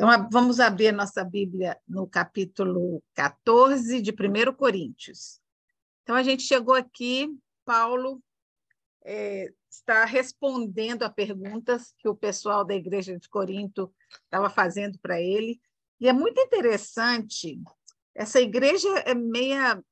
Então, vamos abrir nossa Bíblia no capítulo 14 de 1 Coríntios. Então, a gente chegou aqui, Paulo é, está respondendo a perguntas que o pessoal da Igreja de Corinto estava fazendo para ele. E é muito interessante, essa igreja é meia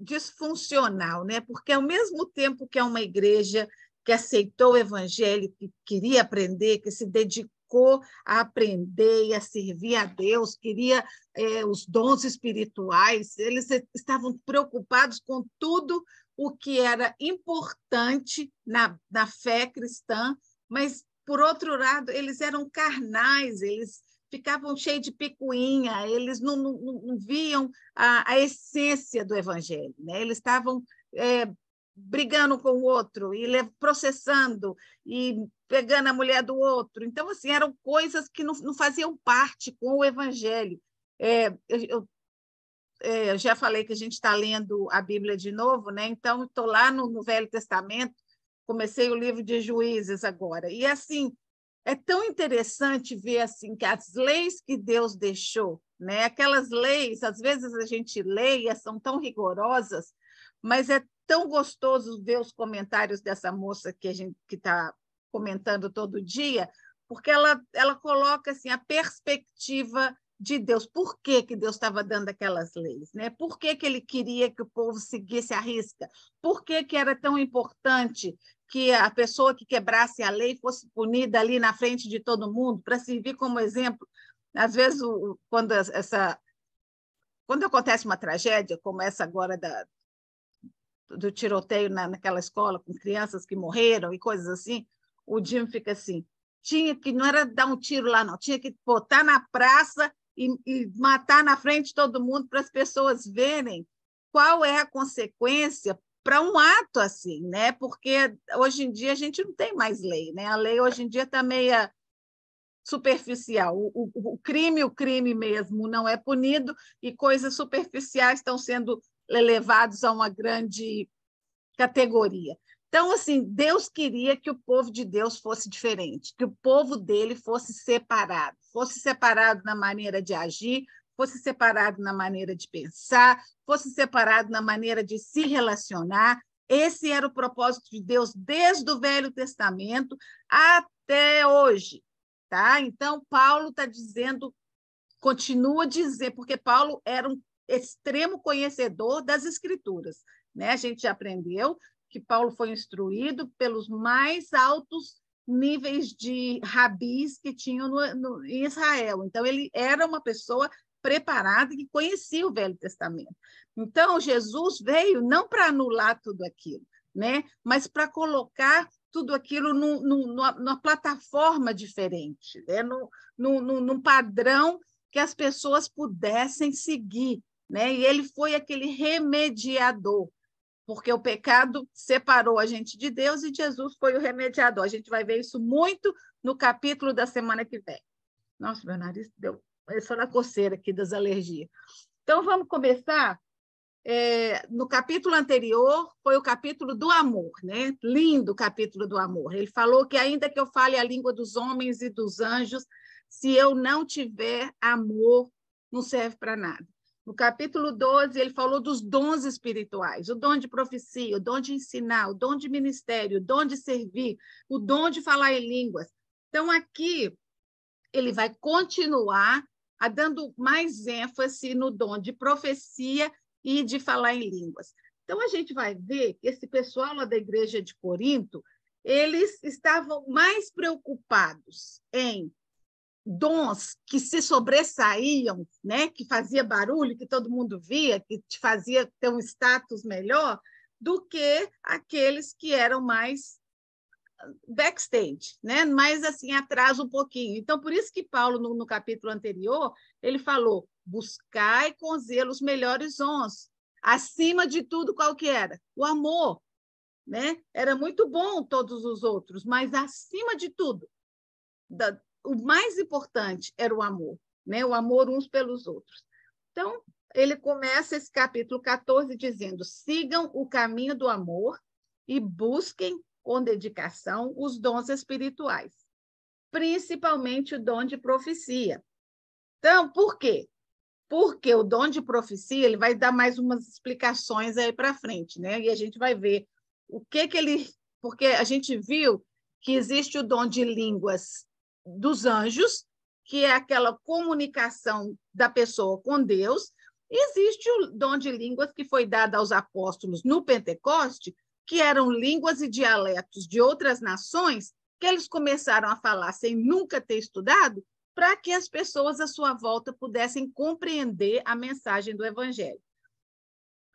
disfuncional, né? porque ao mesmo tempo que é uma igreja que aceitou o evangelho, que queria aprender, que se dedicou, dedicou a aprender e a servir a Deus, queria é, os dons espirituais, eles estavam preocupados com tudo o que era importante na, na fé cristã, mas, por outro lado, eles eram carnais, eles ficavam cheios de picuinha, eles não, não, não viam a, a, essência do evangelho, né? eles estavam é, brigando com o outro e processando e pegando a mulher do outro. Então, assim, eram coisas que não, não faziam parte com o evangelho. É, eu, é, eu, já falei que a gente está lendo a Bíblia de novo, né? Então, estou lá no, no Velho Testamento, comecei o livro de Juízes agora. E, assim, é tão interessante ver, assim, que as leis que Deus deixou, né? Aquelas leis, às vezes a gente lê são tão rigorosas, mas é tão gostoso ver os comentários dessa moça que a gente que está comentando todo dia, porque ela, ela coloca assim a perspectiva de Deus. Por que, que Deus estava dando aquelas leis? Né? Por que, que ele queria que o povo seguisse a risca? Por que, que era tão importante que a pessoa que quebrasse a lei fosse punida ali na frente de todo mundo, para servir como exemplo? Às vezes, o, quando essa. Quando acontece uma tragédia, como essa agora da, do tiroteio na, naquela escola com crianças que morreram e coisas assim, o Jim fica assim, tinha que, não era dar um tiro lá não, tinha que botar na praça e, e matar na frente de todo mundo para as pessoas verem qual é a consequência para um ato assim, né? Porque hoje em dia a gente não tem mais lei, né? A lei hoje em dia está meia superficial. O, o, o, crime, o crime mesmo, não é punido e coisas superficiais estão sendo elevados a uma grande categoria. Então, assim, Deus queria que o povo de Deus fosse diferente, que o povo dele fosse separado, fosse separado na maneira de agir, fosse separado na maneira de pensar, fosse separado na maneira de se relacionar. Esse era o propósito de Deus desde o Velho Testamento até hoje, tá? Então Paulo está dizendo, continua dizendo, porque Paulo era um extremo conhecedor das escrituras. Né? A gente aprendeu que Paulo foi instruído pelos mais altos níveis de rabis que tinham no, no, em Israel. Então, ele era uma pessoa preparada que conhecia o Velho Testamento. Então, Jesus veio não para anular tudo aquilo, né? mas para colocar tudo aquilo num, numa, numa, plataforma diferente, né? no num padrão que as pessoas pudessem seguir né? E ele foi aquele remediador, porque o pecado separou a gente de Deus e Jesus foi o remediador. A gente vai ver isso muito no capítulo da semana que vem. Nossa, meu nariz deu é só na coceira aqui das alergias. Então vamos começar. É, no capítulo anterior foi o capítulo do amor, né? Lindo capítulo do amor. Ele falou que ainda que eu fale a língua dos homens e dos anjos, se eu não tiver amor, não serve para nada. No capítulo 12, ele falou dos dons espirituais: o dom de profecia, o dom de ensinar, o dom de ministério, o dom de servir, o dom de falar em línguas. Então, aqui, ele vai continuar ah, dando mais ênfase no dom de profecia e de falar em línguas. Então, a gente vai ver que esse pessoal lá da igreja de Corinto, eles estavam mais preocupados em dons que se sobressaíam, né, que fazia barulho, que todo mundo via, que te fazia ter um status melhor, do que aqueles que eram mais ah, backstage, né? Mas assim atrás um pouquinho. Então por isso que Paulo no, no capítulo anterior ele falou: buscai com zelo os melhores dons. Acima de tudo qual que era? O amor, né? Era muito bom todos os outros, mas acima de tudo da, o mais importante era o amor, né? o amor uns pelos outros. Então, ele começa esse capítulo 14 dizendo: sigam o caminho do amor e busquem com dedicação os dons espirituais, principalmente o dom de profecia. Então, por quê? Porque o dom de profecia, ele vai dar mais umas explicações aí para frente, né? E a gente vai ver o que que ele, porque a gente viu que existe o dom de línguas dos anjos, que é aquela comunicação da pessoa com Deus. Existe o dom de línguas que foi dado aos apóstolos no Pentecoste, que eram línguas e dialetos de outras nações, que eles começaram a falar sem nunca ter estudado, para que as pessoas à sua volta pudessem compreender a mensagem do Evangelho.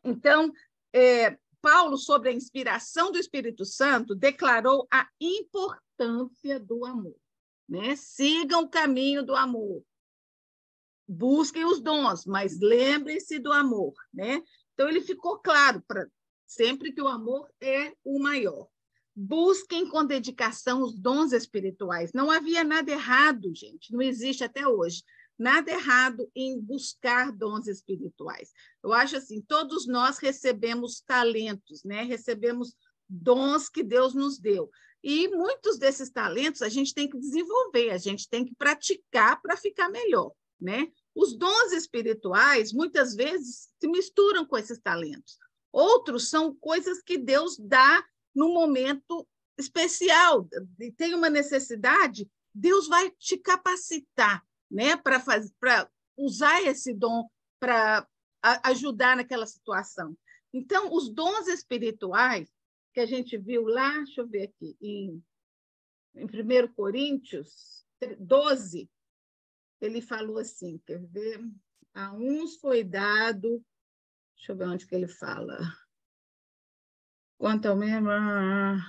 Então, é, Paulo, sobre a inspiração do Espírito Santo, declarou a importância do amor. Né? Sigam o caminho do amor. Busquem os dons, mas lembrem-se do amor. Né? Então, ele ficou claro para sempre que o amor é o maior. Busquem com dedicação os dons espirituais. Não havia nada errado, gente, não existe até hoje nada errado em buscar dons espirituais. Eu acho assim, todos nós recebemos talentos, né? Recebemos dons que Deus nos deu. E muitos desses talentos a gente tem que desenvolver, a gente tem que praticar para ficar melhor, né? Os dons espirituais muitas vezes se misturam com esses talentos. Outros são coisas que Deus dá no momento especial, tem uma necessidade, Deus vai te capacitar, né, para para usar esse dom para ajudar naquela situação. Então, os dons espirituais que a gente viu lá, deixa eu ver aqui, em, em 1 Coríntios 12, ele falou assim, quer ver? A uns foi dado, deixa eu ver onde que ele fala, quanto ao mesmo... Ah, ah,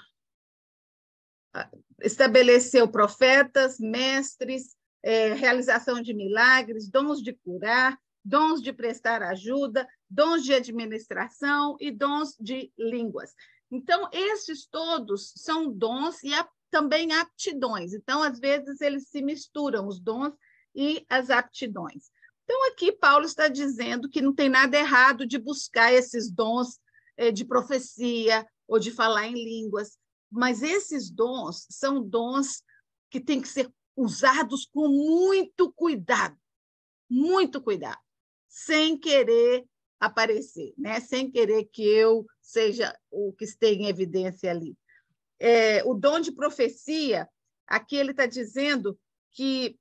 ah, estabeleceu profetas, mestres, é, realização de milagres, dons de curar, dons de prestar ajuda, dons de administração e dons de línguas. Então, esses todos são dons e também aptidões. Então, às vezes, eles se misturam, os dons e as aptidões. Então, aqui Paulo está dizendo que não tem nada errado de buscar esses dons eh, de profecia ou de falar em línguas, mas esses dons são dons que têm que ser usados com muito cuidado, muito cuidado, sem querer aparecer, né? sem querer que eu seja o que esteja em evidência ali. É, o dom de profecia, aqui ele está dizendo que.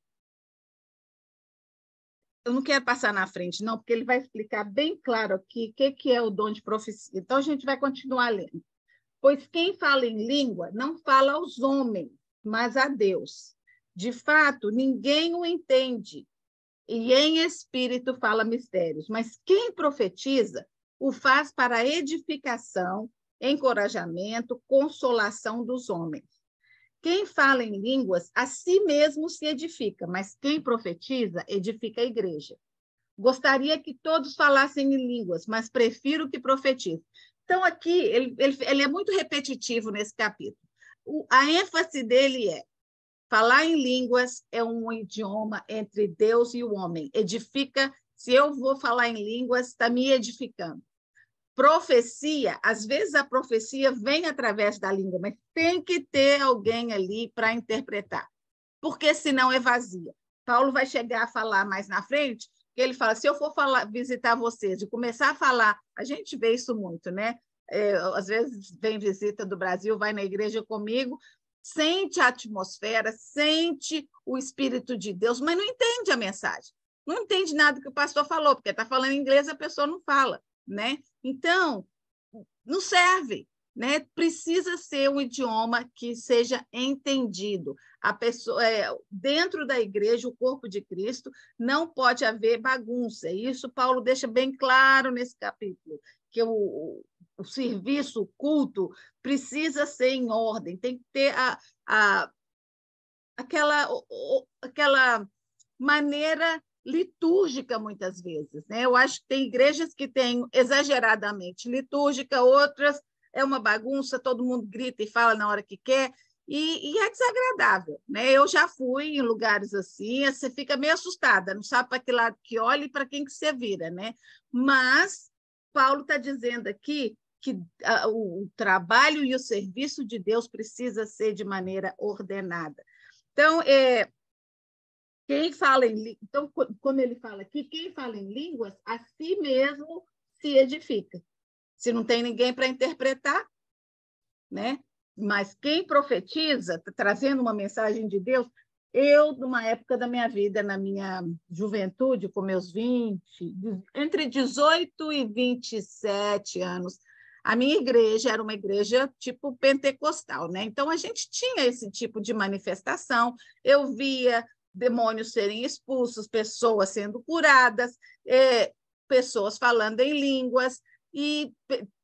Eu não quero passar na frente, não, porque ele vai explicar bem claro aqui o que, que é o dom de profecia. Então, a gente vai continuar lendo. Pois quem fala em língua não fala aos homens, mas a Deus. De fato, ninguém o entende, e em espírito fala mistérios. Mas quem profetiza o faz para edificação, encorajamento, consolação dos homens. Quem fala em línguas a si mesmo se edifica, mas quem profetiza edifica a igreja. Gostaria que todos falassem em línguas, mas prefiro que profetizem. Então, aqui, ele, ele, ele é muito repetitivo nesse capítulo. O, a ênfase dele é Falar em línguas é um idioma entre Deus e o homem. Edifica, se eu vou falar em línguas, está me edificando. Profecia, às vezes a profecia vem através da língua, mas tem que ter alguém ali para interpretar, porque senão é vazia. Paulo vai chegar a falar mais na frente, que ele fala: se eu for falar, visitar vocês e começar a falar, a gente vê isso muito, né? É, às vezes vem visita do Brasil, vai na igreja comigo, sente a atmosfera, sente o Espírito de Deus, mas não entende a mensagem. Não entende nada que o pastor falou, porque está falando inglês, a pessoa não fala, né? Então, não serve, né? Precisa ser um idioma que seja entendido. A pessoa, é, dentro da igreja, o corpo de Cristo, não pode haver bagunça. Isso Paulo deixa bem claro nesse capítulo, que o, o serviço, o culto, precisa ser em ordem, tem que ter a, a, aquela, aquela maneira litúrgica muitas vezes. Né? Eu acho que tem igrejas que têm exageradamente litúrgica, outras é uma bagunça, todo mundo grita e fala na hora que quer, e, e é desagradável. Né? Eu já fui em lugares assim, você fica meio assustada, não sabe para que lado que olha e para quem que você vira. Né? Mas Paulo está dizendo aqui que a, o trabalho e o serviço de Deus precisa ser de maneira ordenada. Então, é, quem fala em então como ele fala aqui, quem fala em línguas a si mesmo se edifica. Se não tem ninguém para interpretar, né? Mas quem profetiza, tá trazendo uma mensagem de Deus, eu, numa época da minha vida, na minha juventude, com meus 20, entre 18 e 27 anos, a minha igreja era uma igreja tipo pentecostal, né? Então a gente tinha esse tipo de manifestação. Eu via demônios serem expulsos, pessoas sendo curadas, é, pessoas falando em línguas e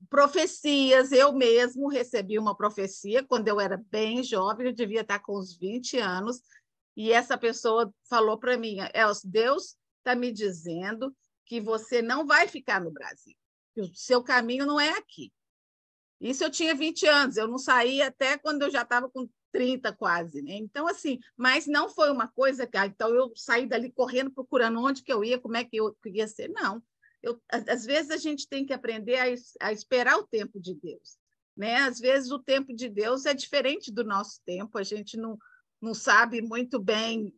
profecias. Eu mesmo recebi uma profecia quando eu era bem jovem, eu devia estar com uns 20 anos, e essa pessoa falou para mim: Deus está me dizendo que você não vai ficar no Brasil que o seu caminho não é aqui. Isso eu tinha 20 anos, eu não saí até quando eu já estava com 30 quase, né? Então, assim, mas não foi uma coisa que, ah, então eu saí dali correndo, procurando onde que eu ia, como é que eu queria ser. Não, eu, às vezes a gente tem que aprender a, a esperar o tempo de Deus, né? Às vezes o tempo de Deus é diferente do nosso tempo, a gente não, não sabe muito bem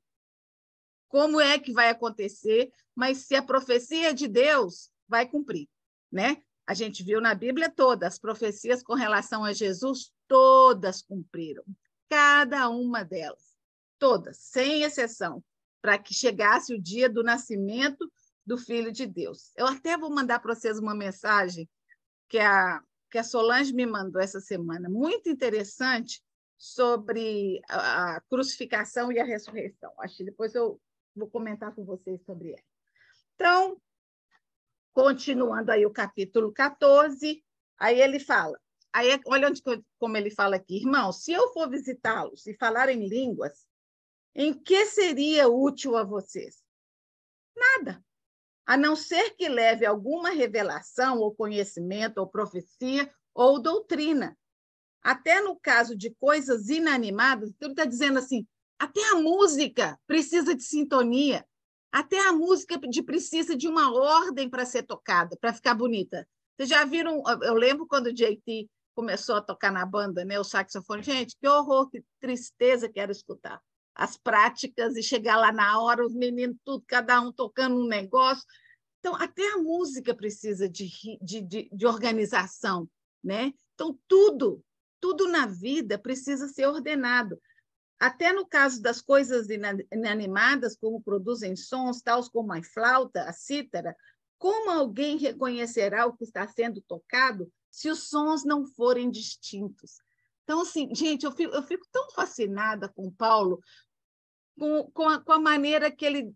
como é que vai acontecer, mas se a profecia é de Deus, vai cumprir né? A gente viu na Bíblia todas as profecias com relação a Jesus, todas cumpriram, cada uma delas, todas, sem exceção, para que chegasse o dia do nascimento do Filho de Deus. Eu até vou mandar para vocês uma mensagem que a, que a Solange me mandou essa semana, muito interessante, sobre a, a crucificação e a ressurreição. Acho que depois eu vou comentar com vocês sobre ela. Então, Continuando aí o capítulo 14, aí ele fala, aí é, olha onde, como ele fala aqui, irmão, se eu for visitá-los e falar em línguas, em que seria útil a vocês? Nada, a não ser que leve alguma revelação ou conhecimento ou profecia ou doutrina. Até no caso de coisas inanimadas, então ele está dizendo assim, até a música precisa de sintonia. Até a música de precisa de uma ordem para ser tocada, para ficar bonita. Vocês já viram? Eu lembro quando o JT começou a tocar na banda, né, o saxofone. Gente, que horror, que tristeza que era escutar as práticas e chegar lá na hora, os meninos, tudo, cada um tocando um negócio. Então, até a música precisa de, de, de, de organização, né? Então, tudo, tudo na vida precisa ser ordenado. Até no caso das coisas inanimadas, como produzem sons, tais como a flauta, a cítara, como alguém reconhecerá o que está sendo tocado se os sons não forem distintos? Então, assim, gente, eu fico, eu fico tão fascinada com Paulo, com, com, a, com a maneira que ele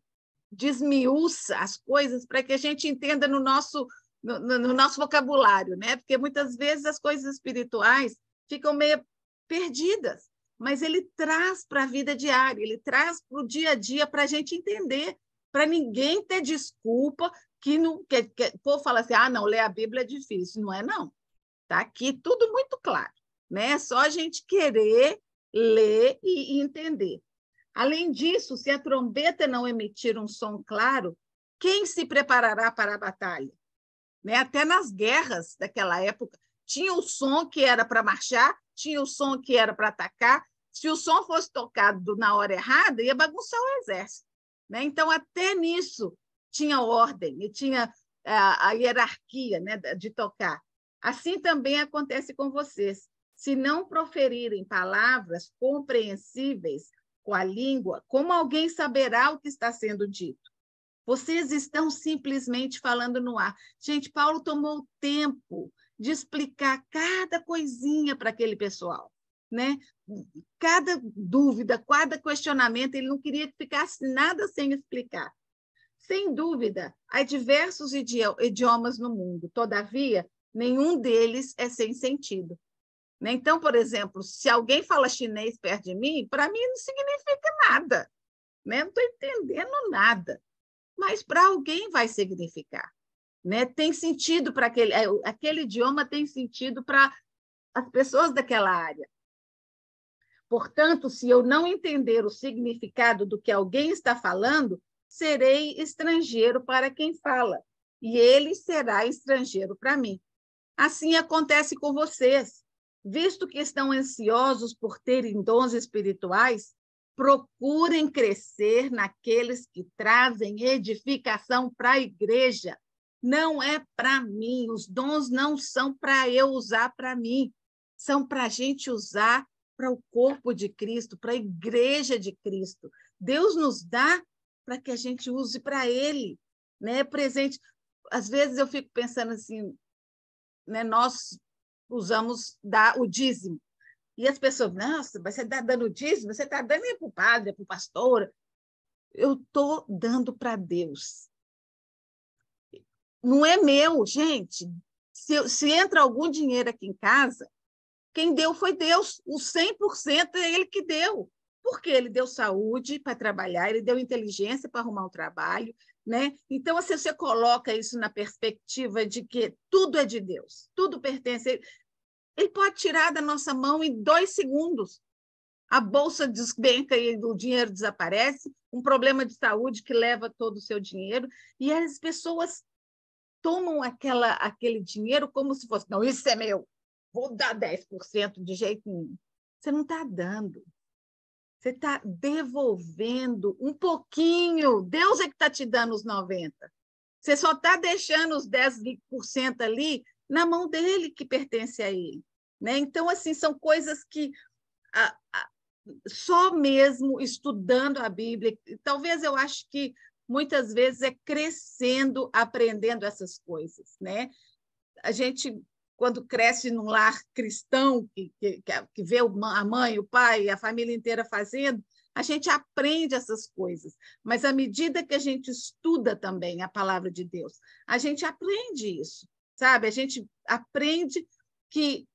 desmiuça as coisas para que a gente entenda no nosso, no, no, nosso vocabulário, né? Porque muitas vezes as coisas espirituais ficam meio perdidas mas ele traz para a vida diária, ele traz para o dia a dia para a gente entender, para ninguém ter desculpa que não que, que, o povo fala assim, ah, não, ler a Bíblia é difícil, não é não. Tá aqui tudo muito claro, né? É só a gente querer ler e, e entender. Além disso, se a trombeta não emitir um som claro, quem se preparará para a batalha? Né? Até nas guerras daquela época tinha o som que era para marchar tinha o som que era para atacar. Se o som fosse tocado na hora errada, ia bagunçar o exército. Né? Então, até nisso tinha ordem e tinha a, é, a hierarquia né, de tocar. Assim também acontece com vocês. Se não proferirem palavras compreensíveis com a língua, como alguém saberá o que está sendo dito? Vocês estão simplesmente falando no ar. Gente, Paulo tomou tempo de explicar cada coisinha para aquele pessoal. Né? Cada dúvida, cada questionamento, ele não queria que ficasse nada sem explicar. Sem dúvida, há diversos idiomas no mundo, todavia, nenhum deles é sem sentido. Né? Então, por exemplo, se alguém fala chinês perto de mim, para mim não significa nada, né? não estou entendendo nada, mas para alguém vai significar né? Tem sentido para aquele é, aquele idioma tem sentido para as pessoas daquela área. Portanto, se eu não entender o significado do que alguém está falando, serei estrangeiro para quem fala, e ele será estrangeiro para mim. Assim acontece com vocês. Visto que estão ansiosos por terem dons espirituais, procurem crescer naqueles que trazem edificação para a igreja não é para mim, os dons não são para eu usar para mim, são para a gente usar para o corpo de Cristo, para a igreja de Cristo. Deus nos dá para que a gente use para Ele, né? Presente. Às vezes eu fico pensando assim, né? Nós usamos dar o dízimo e as pessoas, nossa, você está dando dízimo, você está dando para o padre, para o pastor. Eu estou dando para Deus não é meu, gente. Se, se entra algum dinheiro aqui em casa, quem deu foi Deus. O 100% é ele que deu. Porque ele deu saúde para trabalhar, ele deu inteligência para arrumar um trabalho, né? Então, assim, você coloca isso na perspectiva de que tudo é de Deus, tudo pertence a ele. Ele pode tirar da nossa mão em dois segundos. A bolsa desbenca e o dinheiro desaparece, um problema de saúde que leva todo o seu dinheiro, e as pessoas tomam aquela, aquele dinheiro como se fosse, não, isso é meu, vou dar 10% de jeito nenhum. Você não está dando. Você está devolvendo um pouquinho. Deus é que está te dando os 90%. Você só está deixando os 10% ali na mão dele que pertence a ele. Né? Então, assim, são coisas que a, a, só mesmo estudando a Bíblia, talvez eu acho que muitas vezes é crescendo, aprendendo essas coisas, né? A gente quando cresce num lar cristão, que, que, que vê a mãe, o pai, a família inteira fazendo, a gente aprende essas coisas, mas à medida que a gente estuda também a palavra de Deus, a gente aprende isso, sabe? A gente aprende que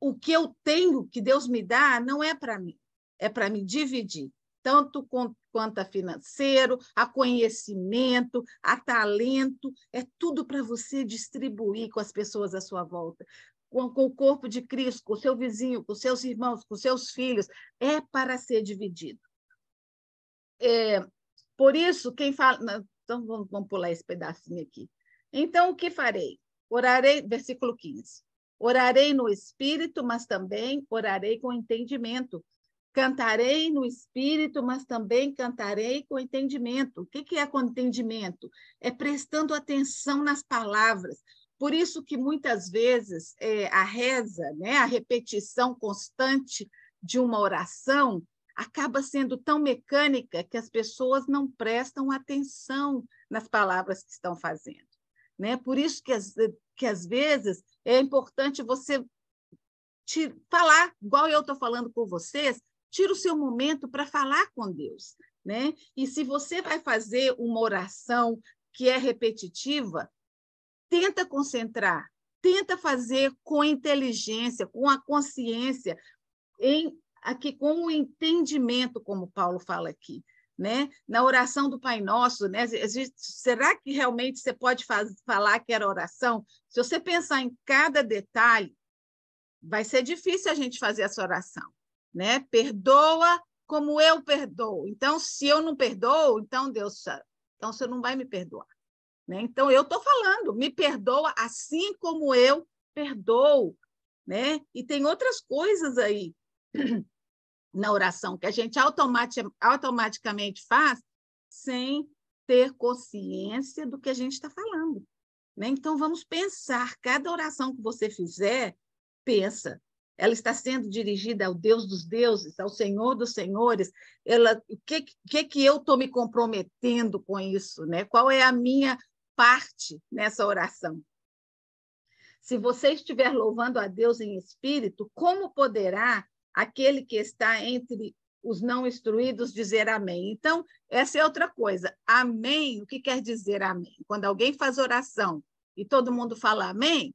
o que eu tenho, que Deus me dá, não é para mim, é para me dividir tanto com, quanto a financeiro, a conhecimento, a talento, é tudo para você distribuir com as pessoas à sua volta. Com, com o corpo de Cristo, com o seu vizinho, com seus irmãos, com seus filhos, é para ser dividido. É, por isso, quem fala. Então, vamos, vamos pular esse pedacinho aqui. Então, o que farei? Orarei, versículo 15. Orarei no espírito, mas também orarei com entendimento, Cantarei no espírito, mas também cantarei com entendimento. O que é com entendimento? É prestando atenção nas palavras. Por isso que muitas vezes é, a reza, né, a repetição constante de uma oração, acaba sendo tão mecânica que as pessoas não prestam atenção nas palavras que estão fazendo. Né? Por isso que, que às vezes é importante você te falar, igual eu estou falando com vocês, Tira o seu momento para falar com Deus, né? E se você vai fazer uma oração que é repetitiva, tenta concentrar, tenta fazer com inteligência, com a consciência, em aqui com o entendimento, como Paulo fala aqui, né? Na oração do Pai Nosso, né? será que realmente você pode faz, falar que era oração? Se você pensar em cada detalhe, vai ser difícil a gente fazer essa oração né? Perdoa como eu perdoo. Então, se eu não perdoo, então Deus, então você não vai me perdoar. Né? Então, eu estou falando, me perdoa assim como eu perdoo. Né? E tem outras coisas aí na oração que a gente automaticamente faz sem ter consciência do que a gente está falando. Né? Então, vamos pensar, cada oração que você fizer, pensa, ela está sendo dirigida ao Deus dos deuses, ao Senhor dos senhores, ela, o que, que, que eu estou me comprometendo com isso? Né? Qual é a minha parte nessa oração? Se você estiver louvando a Deus em espírito, como poderá aquele que está entre os não instruídos dizer amém? Então, essa é outra coisa. Amém, o que quer dizer amém? Quando alguém faz oração e todo mundo fala amém,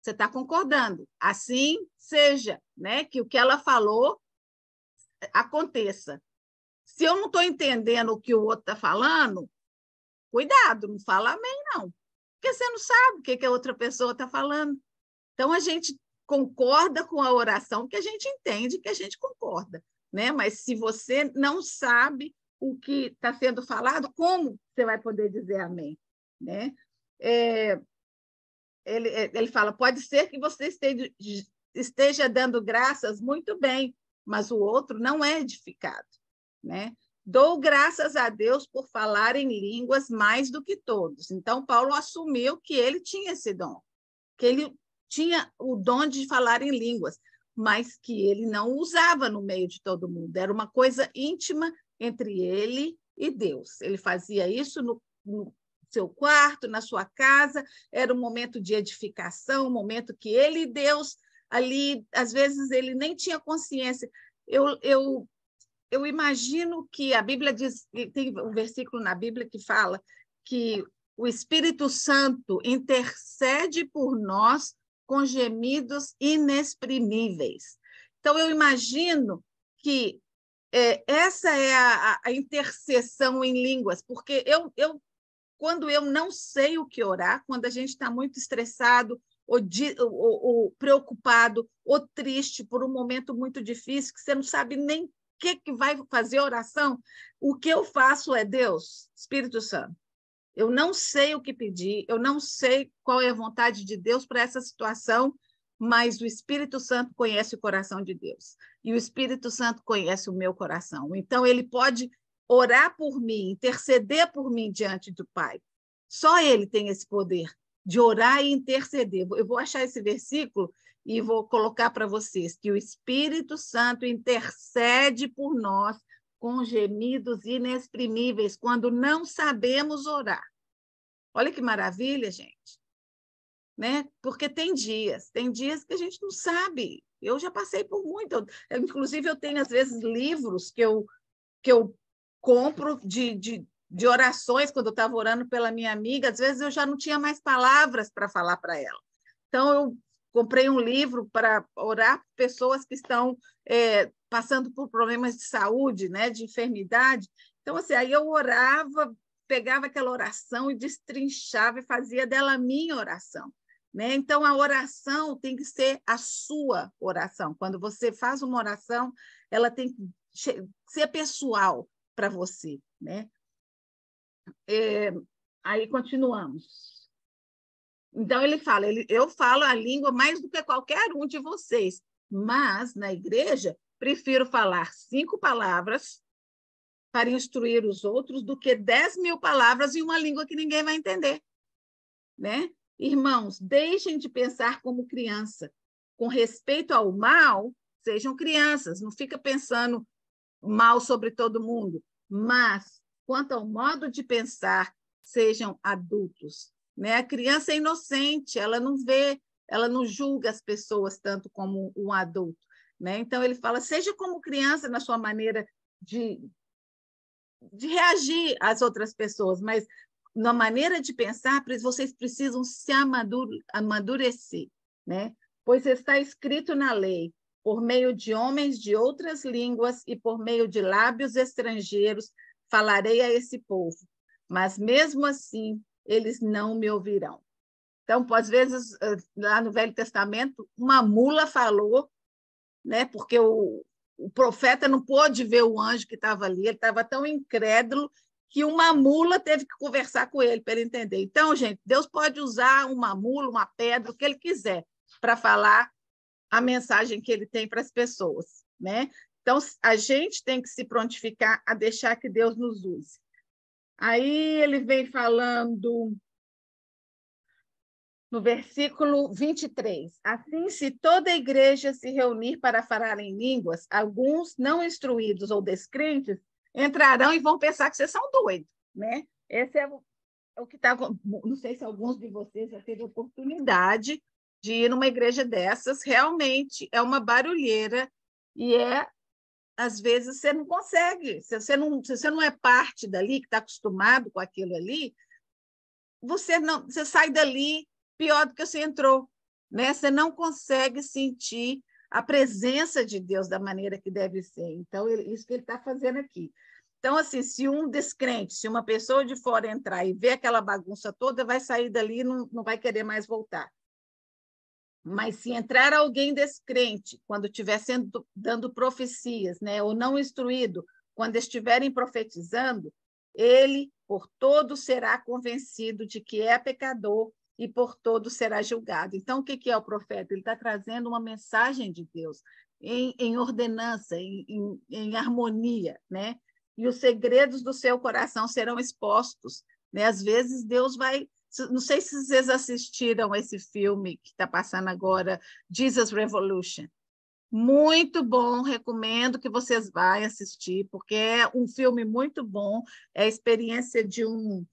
você está concordando. Assim seja, né? Que o que ela falou aconteça. Se eu não estou entendendo o que o outro está falando, cuidado, não fala amém, não. Porque você não sabe o que, que a outra pessoa está falando. Então, a gente concorda com a oração que a gente entende que a gente concorda, né? Mas se você não sabe o que está sendo falado, como você vai poder dizer amém, né? É, ele, ele fala: pode ser que você esteja, esteja dando graças muito bem, mas o outro não é edificado. Né? Dou graças a Deus por falar em línguas mais do que todos. Então, Paulo assumiu que ele tinha esse dom, que ele tinha o dom de falar em línguas, mas que ele não usava no meio de todo mundo. Era uma coisa íntima entre ele e Deus. Ele fazia isso no, no seu quarto, na sua casa, era um momento de edificação, um momento que ele e Deus ali, às vezes ele nem tinha consciência. Eu, eu, eu imagino que a Bíblia diz, tem um versículo na Bíblia que fala que o Espírito Santo intercede por nós com gemidos inexprimíveis. Então, eu imagino que é, essa é a, a, intercessão em línguas, porque eu, eu quando eu não sei o que orar, quando a gente está muito estressado ou, ou, ou, preocupado ou triste por um momento muito difícil, que você não sabe nem o que, que vai fazer a oração, o que eu faço é Deus, Espírito Santo. Eu não sei o que pedir, eu não sei qual é a vontade de Deus para essa situação, mas o Espírito Santo conhece o coração de Deus. E o Espírito Santo conhece o meu coração. Então, ele pode orar por mim, interceder por mim diante do Pai. Só Ele tem esse poder de orar e interceder. Eu vou achar esse versículo e vou colocar para vocês que o Espírito Santo intercede por nós com gemidos inexprimíveis quando não sabemos orar. Olha que maravilha, gente. Né? Porque tem dias, tem dias que a gente não sabe. Eu já passei por muito. Eu, inclusive, eu tenho, às vezes, livros que eu, que eu compro de, de, de orações, quando eu estava orando pela minha amiga, às vezes eu já não tinha mais palavras para falar para ela. Então, eu comprei um livro para orar pessoas que estão é, passando por problemas de saúde, né, de enfermidade. Então, assim, aí eu orava, pegava aquela oração e destrinchava e fazia dela a minha oração. Né? Então, a oração tem que ser a sua oração. Quando você faz uma oração, ela tem que ser pessoal, para você, né? É, aí continuamos. Então ele fala, ele, eu falo a língua mais do que qualquer um de vocês, mas na igreja prefiro falar cinco palavras para instruir os outros do que dez mil palavras em uma língua que ninguém vai entender, né? Irmãos, deixem de pensar como criança. Com respeito ao mal, sejam crianças. Não fica pensando mal sobre todo mundo, mas quanto ao modo de pensar, sejam adultos. Né? A criança é inocente, ela não vê, ela não julga as pessoas tanto como um adulto. Né? Então, ele fala: seja como criança na sua maneira de, de reagir às outras pessoas, mas na maneira de pensar, vocês precisam se amadurecer, né? pois está escrito na lei: por meio de homens de outras línguas e por meio de lábios estrangeiros falarei a esse povo, mas mesmo assim eles não me ouvirão. Então, às vezes, eh, lá no Velho Testamento, uma mula falou, né, porque o, o profeta não pôde ver o anjo que estava ali, ele estava tão incrédulo que uma mula teve que conversar com ele para ele entender. Então, gente, Deus pode usar uma mula, uma pedra, o que ele quiser, para falar a mensagem que ele tem para as pessoas, né? Então, a gente tem que se prontificar a deixar que Deus nos use. Aí ele vem falando no versículo 23. Assim, se toda a igreja se reunir para falar em línguas, alguns não instruídos ou descrentes entrarão e vão pensar que vocês são doidos, né? Esse é o, é o que está. Não sei se alguns de vocês já teve oportunidade de ir numa igreja dessas, realmente é uma barulheira e é às vezes você não consegue. Se você não, se você não é parte dali, que está acostumado com aquilo ali, você não, você sai dali pior do que você entrou, né? Você não consegue sentir a presença de Deus da maneira que deve ser. Então, ele, isso que ele está fazendo aqui. Então, assim, se um descrente, se uma pessoa de fora entrar e ver aquela bagunça toda, vai sair dali e não, não vai querer mais voltar. Mas se entrar alguém descrente, quando estiver sendo, dando profecias, né, ou não instruído, quando estiverem profetizando, ele por todo será convencido de que é pecador e por todo será julgado. Então, o que é o profeta? Ele está trazendo uma mensagem de Deus em, em ordenança, em, em, em, harmonia, né? E os segredos do seu coração serão expostos. Né? Às vezes, Deus vai não sei se vocês assistiram esse filme que está passando agora, Jesus Revolution. Muito bom, recomendo que vocês vá assistir, porque é um filme muito bom. É a experiência de um,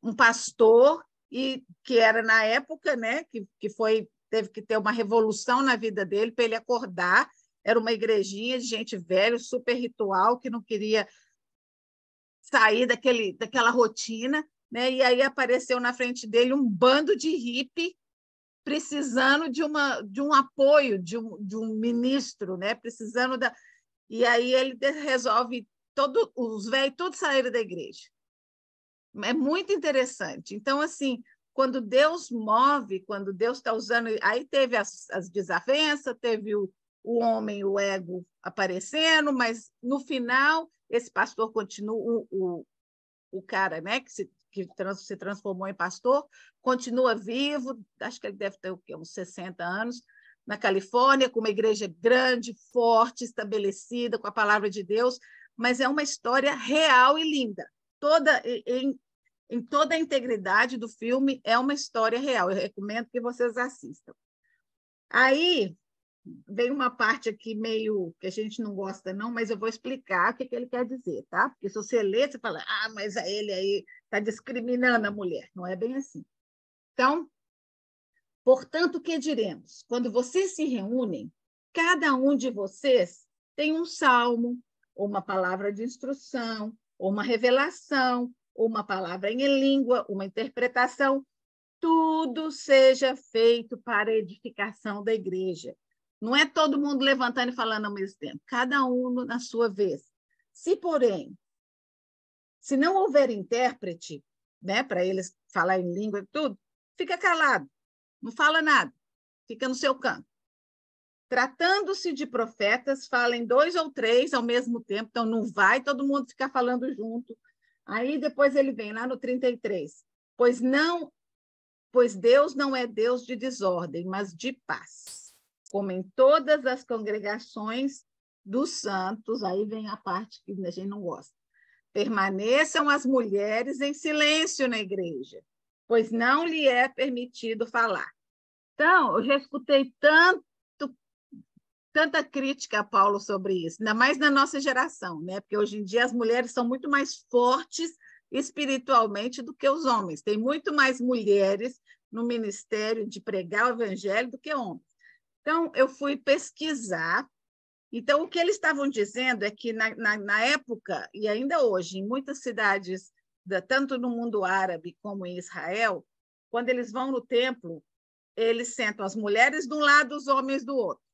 um pastor e que era na época, né, que, que foi teve que ter uma revolução na vida dele para ele acordar. Era uma igrejinha de gente velha, super ritual, que não queria sair daquele, daquela rotina né? E aí apareceu na frente dele um bando de hippie precisando de, uma, de um apoio de um, de um ministro, né? Precisando da e aí ele resolve todo os velhos todos saíram da igreja. É muito interessante. Então assim, quando Deus move, quando Deus está usando, aí teve as, as desavenças, teve o, o homem, o ego aparecendo, mas no final esse pastor continua o, o, o cara, né, que se que trans, se transformou em pastor, continua vivo, acho que ele deve ter o quê, uns 60 anos, na Califórnia, com uma igreja grande, forte, estabelecida, com a palavra de Deus, mas é uma história real e linda. Toda em, em toda a integridade do filme é uma história real. Eu recomendo que vocês assistam. Aí Vem uma parte aqui meio que a gente não gosta, não, mas eu vou explicar o que, que ele quer dizer, tá? Porque se você lê, você fala, ah, mas é ele aí está discriminando a mulher. Não é bem assim. Então, portanto, o que diremos? Quando vocês se reúnem, cada um de vocês tem um salmo, ou uma palavra de instrução, ou uma revelação, ou uma palavra em língua, uma interpretação, tudo seja feito para a edificação da igreja. Não é todo mundo levantando e falando ao mesmo tempo, cada um na sua vez. Se, porém, se não houver intérprete, né, para eles falarem língua e tudo, fica calado, não fala nada, fica no seu canto. Tratando-se de profetas, falem dois ou três ao mesmo tempo, então não vai todo mundo ficar falando junto. Aí depois ele vem lá no 33. Pois não, pois Deus não é Deus de desordem, mas de paz como em todas as congregações dos santos, aí vem a parte que a gente não gosta. Permaneçam as mulheres em silêncio na igreja, pois não lhe é permitido falar. Então, eu já escutei tanto, tanta crítica a Paulo sobre isso, ainda mais na nossa geração, né? Porque hoje em dia as mulheres são muito mais fortes espiritualmente do que os homens. Tem muito mais mulheres no ministério de pregar o evangelho do que homens. Então, eu fui pesquisar. Então, o que eles estavam dizendo é que, na, na, na época, e ainda hoje, em muitas cidades, da, tanto no mundo árabe como em Israel, quando eles vão no templo, eles sentam as mulheres de um lado, os homens do outro.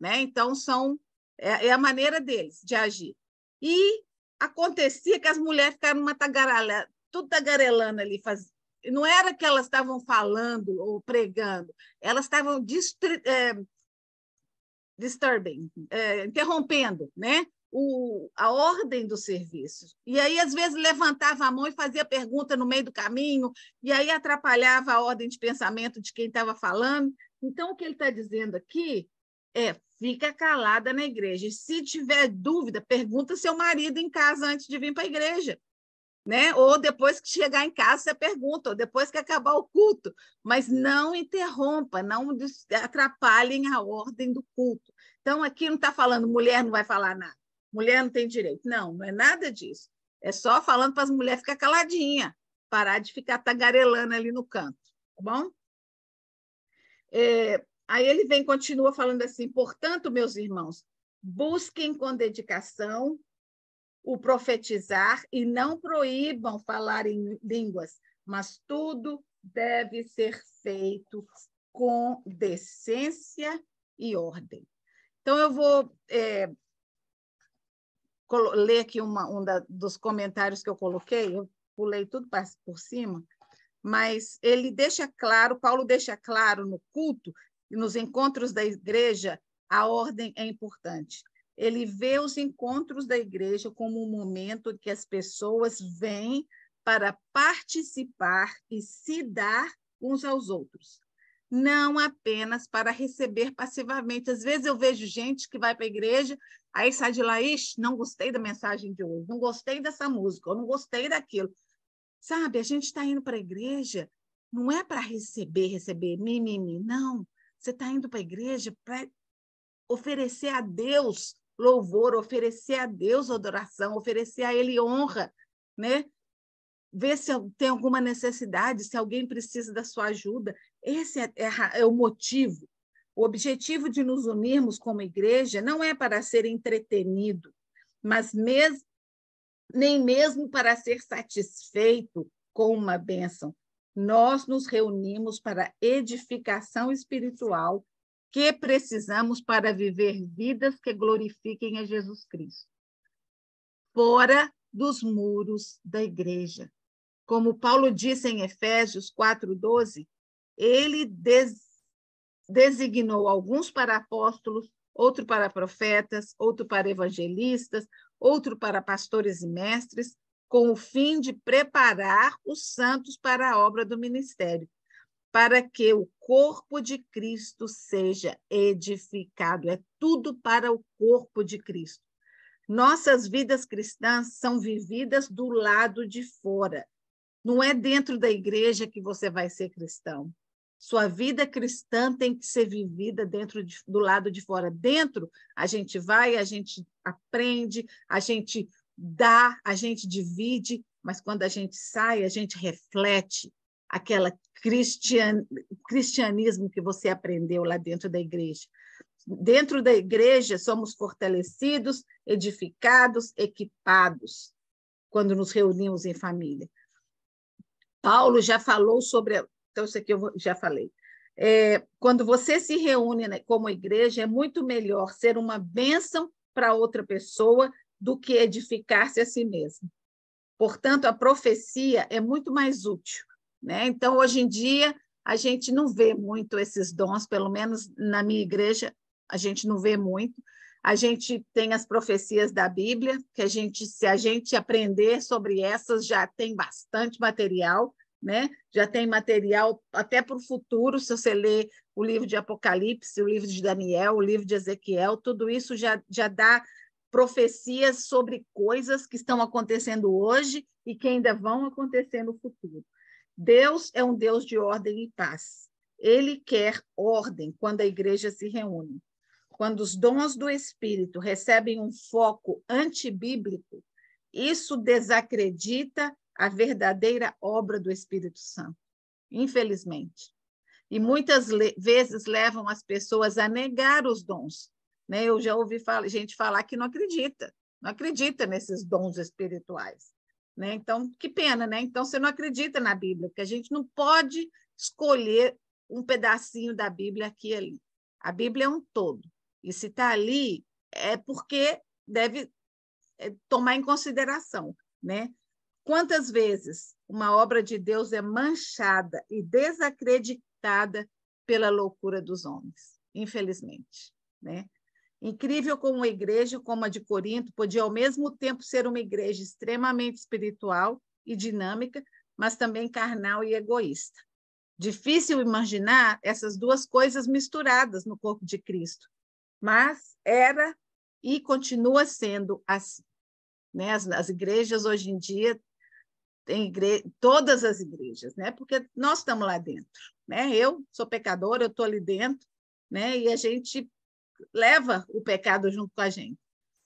Né? Então, são é, é a maneira deles de agir. E acontecia que as mulheres ficaram uma tagarela, tudo tagarelando ali, faz, não era que elas estavam falando ou pregando, elas estavam é, disturbing, é, interrompendo, né? O, a ordem do serviço. E aí, às vezes, levantava a mão e fazia pergunta no meio do caminho, e aí atrapalhava a ordem de pensamento de quem estava falando. Então, o que ele está dizendo aqui é: fica calada na igreja. E se tiver dúvida, pergunta seu marido em casa antes de vir para a igreja né? Ou depois que chegar em casa você pergunta, ou depois que acabar o culto, mas não interrompa, não atrapalhem a ordem do culto. Então aqui não está falando mulher não vai falar nada, mulher não tem direito, não, não é nada disso. É só falando para as mulheres ficar caladinha, parar de ficar tagarelando ali no canto, tá bom? É, aí ele vem continua falando assim, portanto, meus irmãos, busquem com dedicação o profetizar e não proíbam falar em línguas, mas tudo deve ser feito com decência e ordem. Então, eu vou é, ler aqui uma, um da, dos comentários que eu coloquei, eu pulei tudo por cima, mas ele deixa claro, Paulo deixa claro no culto, nos encontros da igreja, a ordem é importante. Ele vê os encontros da igreja como um momento que as pessoas vêm para participar e se dar uns aos outros, não apenas para receber passivamente. Às vezes eu vejo gente que vai para a igreja, aí sai de lá, Ixi, não gostei da mensagem de hoje, não gostei dessa música, ou não gostei daquilo. Sabe, a gente está indo para a igreja, não é para receber, receber, mimimi, mim, não. Você está indo para a igreja para oferecer a Deus louvor, oferecer a Deus adoração, oferecer a Ele honra, né? Ver se tem alguma necessidade, se alguém precisa da sua ajuda. Esse é, é, é o motivo. O objetivo de nos unirmos como igreja não é para ser entretenido, mas mesmo, nem mesmo para ser satisfeito com uma bênção. Nós nos reunimos para edificação espiritual que precisamos para viver vidas que glorifiquem a Jesus Cristo, fora dos muros da igreja. Como Paulo disse em Efésios 4:12, ele des designou alguns para apóstolos, outro para profetas, outro para evangelistas, outro para pastores e mestres, com o fim de preparar os santos para a obra do ministério, para que o corpo de Cristo seja edificado. É tudo para o corpo de Cristo. Nossas vidas cristãs são vividas do lado de fora. Não é dentro da igreja que você vai ser cristão. Sua vida cristã tem que ser vivida dentro de, do lado de fora. Dentro, a gente vai, a gente aprende, a gente dá, a gente divide, mas quando a gente sai, a gente reflete, aquela cristian, cristianismo que você aprendeu lá dentro da igreja. Dentro da igreja, somos fortalecidos, edificados, equipados, quando nos reunimos em família. Paulo já falou sobre. Então, isso aqui eu já falei. É, quando você se reúne né, como igreja, é muito melhor ser uma bênção para outra pessoa do que edificar-se a si mesmo. Portanto, a profecia é muito mais útil né? Então, hoje em dia, a gente não vê muito esses dons, pelo menos na minha igreja, a gente não vê muito. A gente tem as profecias da Bíblia, que a gente, se a gente aprender sobre essas, já tem bastante material, né? Já tem material até para o futuro, se você ler o livro de Apocalipse, o livro de Daniel, o livro de Ezequiel, tudo isso já, já dá profecias sobre coisas que estão acontecendo hoje e que ainda vão acontecer no futuro. Deus é um Deus de ordem e paz. Ele quer ordem quando a igreja se reúne. Quando os dons do Espírito recebem um foco antibíblico, isso desacredita a verdadeira obra do Espírito Santo, infelizmente. E muitas le vezes levam as pessoas a negar os dons. Né? Eu já ouvi fal gente falar que não acredita, não acredita nesses dons espirituais. Né? Então, que pena, né? Então, você não acredita na Bíblia, porque a gente não pode escolher um pedacinho da Bíblia aqui e ali. A Bíblia é um todo. E se está ali, é porque deve é, tomar em consideração, né? Quantas vezes uma obra de Deus é manchada e desacreditada pela loucura dos homens, infelizmente, né? Incrível como uma igreja como a de Corinto podia ao mesmo tempo ser uma igreja extremamente espiritual e dinâmica, mas também carnal e egoísta. Difícil imaginar essas duas coisas misturadas no corpo de Cristo, mas era e continua sendo assim. Né? As, as igrejas hoje em dia tem igre... todas as igrejas, né? Porque nós estamos lá dentro, né? Eu sou pecadora, eu estou ali dentro, né? E a gente leva o pecado junto com a gente.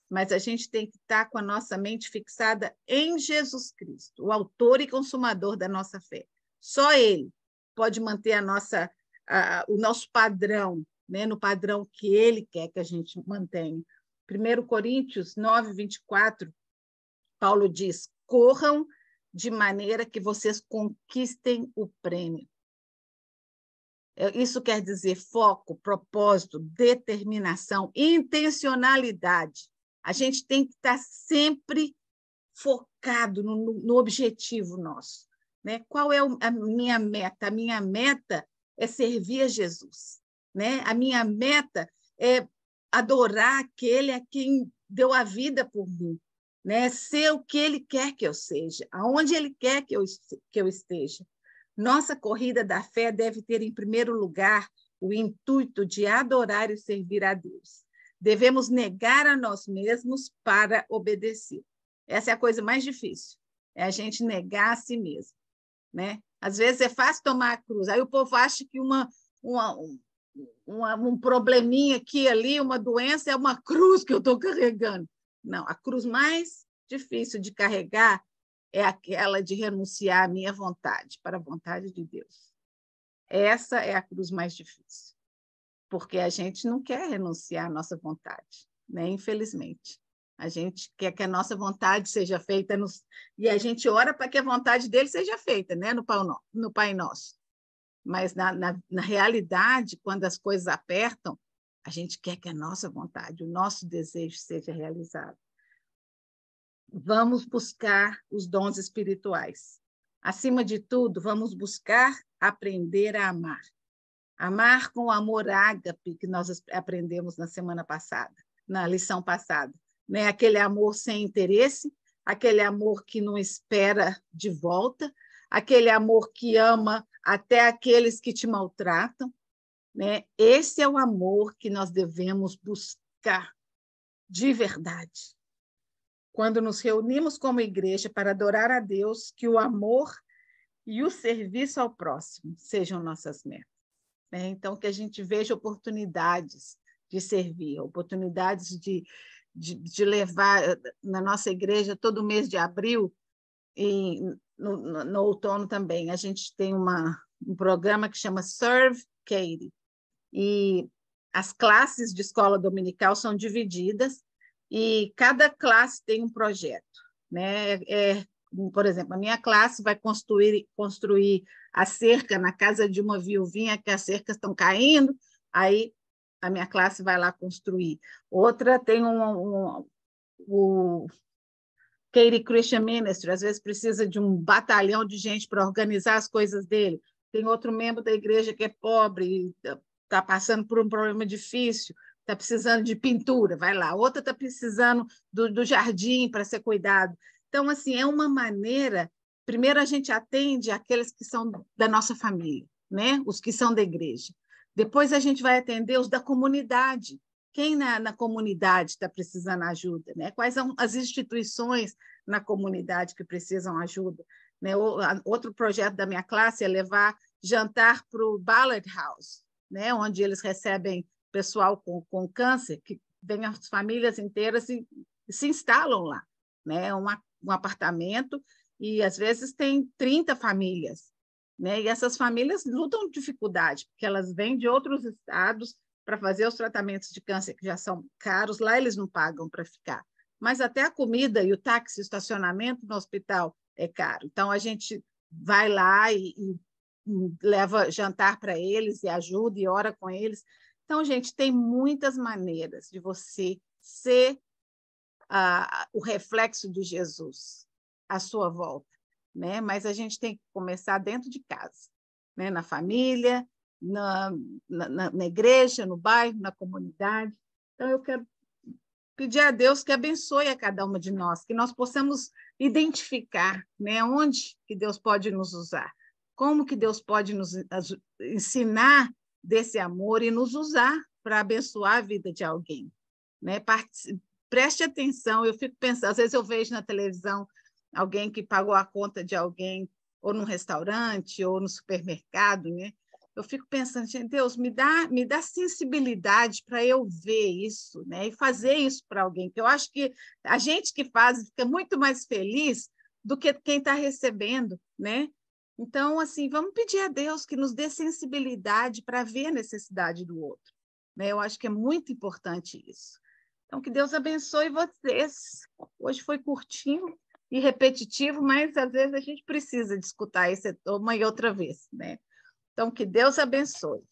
Mas a gente tem que estar com a nossa mente fixada em Jesus Cristo, o autor e consumador da nossa fé. Só Ele pode manter a nossa, a, o nosso padrão, né, no padrão que Ele quer que a gente mantenha. 1 Coríntios 9, 24, Paulo diz: corram de maneira que vocês conquistem o prêmio. Isso quer dizer foco, propósito, determinação, intencionalidade. A gente tem que estar sempre focado no, no objetivo nosso. Né? Qual é a minha meta? A minha meta é servir a Jesus. Né? A minha meta é adorar aquele a quem deu a vida por mim. Né? Ser o que ele quer que eu seja, aonde ele quer que eu, que eu esteja. Nossa corrida da fé deve ter, em primeiro lugar, o intuito de adorar e servir a Deus. Devemos negar a nós mesmos para obedecer. Essa é a coisa mais difícil, é a gente negar a si mesmo, né? Às vezes é fácil tomar a cruz. Aí o povo acha que uma, uma, uma um probleminha aqui ali, uma doença é uma cruz que eu estou carregando. Não, a cruz mais difícil de carregar é aquela de renunciar à minha vontade para a vontade de Deus. Essa é a cruz mais difícil, porque a gente não quer renunciar à nossa vontade, né? Infelizmente. A gente quer que a nossa vontade seja feita nos... e a gente ora para que a vontade dele seja feita, né? No Pai, no... no pai Nosso. Mas na, na, na realidade, quando as coisas apertam, a gente quer que a nossa vontade, o nosso desejo seja realizado vamos buscar os dons espirituais. Acima de tudo, vamos buscar aprender a amar. Amar com o amor ágape que nós aprendemos na semana passada, na lição passada. Né? Aquele amor sem interesse, aquele amor que não espera de volta, aquele amor que ama até aqueles que te maltratam. Né? Esse é o amor que nós devemos buscar de verdade quando nos reunimos como igreja para adorar a Deus, que o amor e o serviço ao próximo sejam nossas metas. Né? Então, que a gente veja oportunidades de servir, oportunidades de, de, de levar na nossa igreja todo mês de abril e no, no, no outono também. A gente tem uma, um programa que chama Serve Katie, e as classes de escola dominical são divididas e cada classe tem um projeto. Né? É, por exemplo, a minha classe vai construir, construir a cerca na casa de uma viuvinha que as cercas estão caindo, aí a minha classe vai lá construir. Outra tem um, um, o Katie Christian Ministry, às vezes precisa de um batalhão de gente para organizar as coisas dele. Tem outro membro da igreja que é pobre, está passando por um problema difícil está precisando de pintura, vai lá. Outra está precisando do, do jardim para ser cuidado. Então, assim, é uma maneira. Primeiro, a gente atende aqueles que são da nossa família, né? os que são da igreja. Depois, a gente vai atender os da comunidade. Quem na, na comunidade está precisando ajuda? Né? Quais são as instituições na comunidade que precisam ajuda? Né? Outro projeto da minha classe é levar jantar para o Ballard House, né? onde eles recebem pessoal com, com câncer, que vem as famílias inteiras e se instalam lá, né? É um, um apartamento e às vezes tem 30 famílias, né? E essas famílias lutam com dificuldade, porque elas vêm de outros estados para fazer os tratamentos de câncer que já são caros, lá eles não pagam para ficar. Mas até a comida e o táxi, o estacionamento no hospital é caro. Então a gente vai lá e, e leva jantar para eles e ajuda e ora com eles. Então, gente, tem muitas maneiras de você ser ah, o reflexo de Jesus à sua volta, né? Mas a gente tem que começar dentro de casa, né? Na família, na, na, na igreja, no bairro, na comunidade. Então, eu quero pedir a Deus que abençoe a cada uma de nós, que nós possamos identificar, né? Onde que Deus pode nos usar, como que Deus pode nos ensinar desse amor e nos usar para abençoar a vida de alguém. Né? Preste atenção, eu fico pensando, às vezes eu vejo na televisão alguém que pagou a conta de alguém, ou num restaurante, ou no supermercado, né? Eu fico pensando, gente, Deus, me dá, me dá sensibilidade para eu ver isso, né? E fazer isso para alguém, que eu acho que a gente que faz fica muito mais feliz do que quem está recebendo, né? Então, assim, vamos pedir a Deus que nos dê sensibilidade para ver a necessidade do outro. Né? Eu acho que é muito importante isso. Então, que Deus abençoe vocês. Hoje foi curtinho e repetitivo, mas às vezes a gente precisa discutir isso uma e outra vez. Né? Então, que Deus abençoe.